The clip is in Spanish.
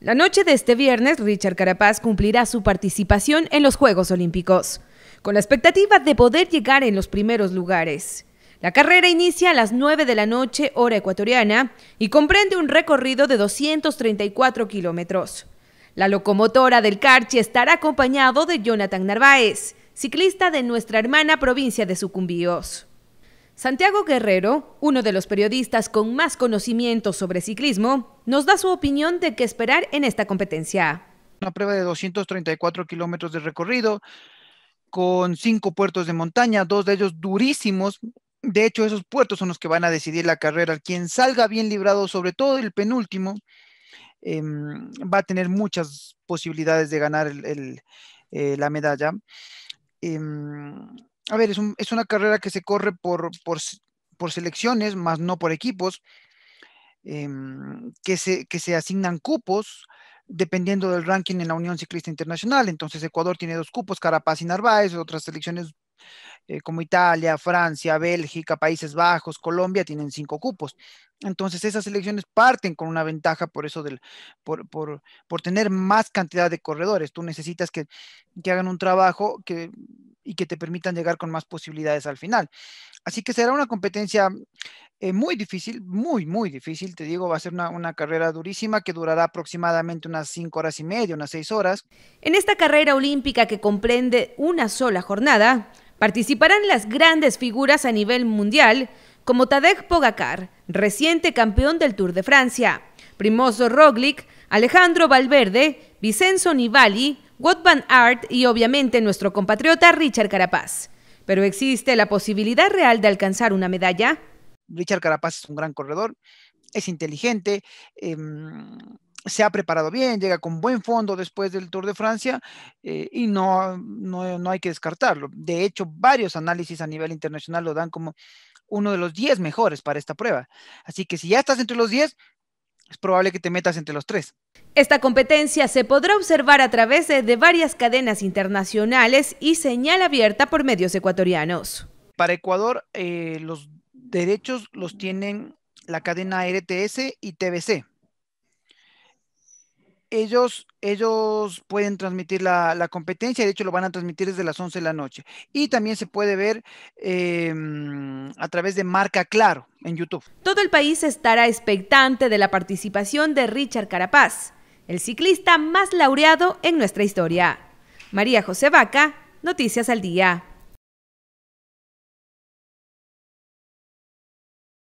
La noche de este viernes, Richard Carapaz cumplirá su participación en los Juegos Olímpicos, con la expectativa de poder llegar en los primeros lugares. La carrera inicia a las 9 de la noche hora ecuatoriana y comprende un recorrido de 234 kilómetros. La locomotora del Carchi estará acompañado de Jonathan Narváez, ciclista de nuestra hermana provincia de Sucumbíos. Santiago Guerrero, uno de los periodistas con más conocimiento sobre ciclismo, nos da su opinión de qué esperar en esta competencia. Una prueba de 234 kilómetros de recorrido, con cinco puertos de montaña, dos de ellos durísimos. De hecho, esos puertos son los que van a decidir la carrera. Quien salga bien librado, sobre todo el penúltimo, em, va a tener muchas posibilidades de ganar eh, la medalla. Em, a ver, es, una carrera que se corre por, selecciones, más no por equipos, em, que, se, asignan cupos dependiendo del ranking en la Unión Ciclista Internacional. Entonces Ecuador tiene dos cupos, Carapaz y Narváez, otras selecciones eh, como Italia, Francia, Bélgica, Países Bajos, Colombia, tienen cinco cupos. Entonces esas selecciones parten con una ventaja por eso del, por, tener más cantidad de corredores. Tú necesitas que hagan un trabajo que y que te permitan llegar con más posibilidades al final. Así que será una competencia eh, muy difícil, muy, muy difícil, te digo, va a ser una, carrera durísima que durará aproximadamente unas cinco horas y media, unas seis horas. En esta carrera olímpica que comprende una sola jornada, participarán las grandes figuras a nivel mundial, como Tadej Pogacar, reciente campeón del Tour de Francia, Primozo Roglic, Alejandro Valverde, Vicenzo Nibali, What Van Art y obviamente nuestro compatriota Richard Carapaz. Pero ¿existe la posibilidad real de alcanzar una medalla? Richard Carapaz es un gran corredor, es inteligente, em, se ha preparado bien, llega con buen fondo después del Tour de Francia eh, y no, no, no hay que descartarlo. De hecho, varios análisis a nivel internacional lo dan como uno de los 10 mejores para esta prueba. Así que si ya estás entre los 10, es probable que te metas entre los tres. Esta competencia se podrá observar a través de, varias cadenas internacionales y señal abierta por medios ecuatorianos. Para Ecuador, eh, los derechos los tienen la cadena RTS y TBC ellos, ellos pueden transmitir la, competencia, de hecho lo van a transmitir desde las 11 de la noche. Y también se puede ver em, a través de Marca Claro en YouTube. Todo el país estará expectante de la participación de Richard Carapaz, el ciclista más laureado en nuestra historia. María José Vaca, Noticias al Día.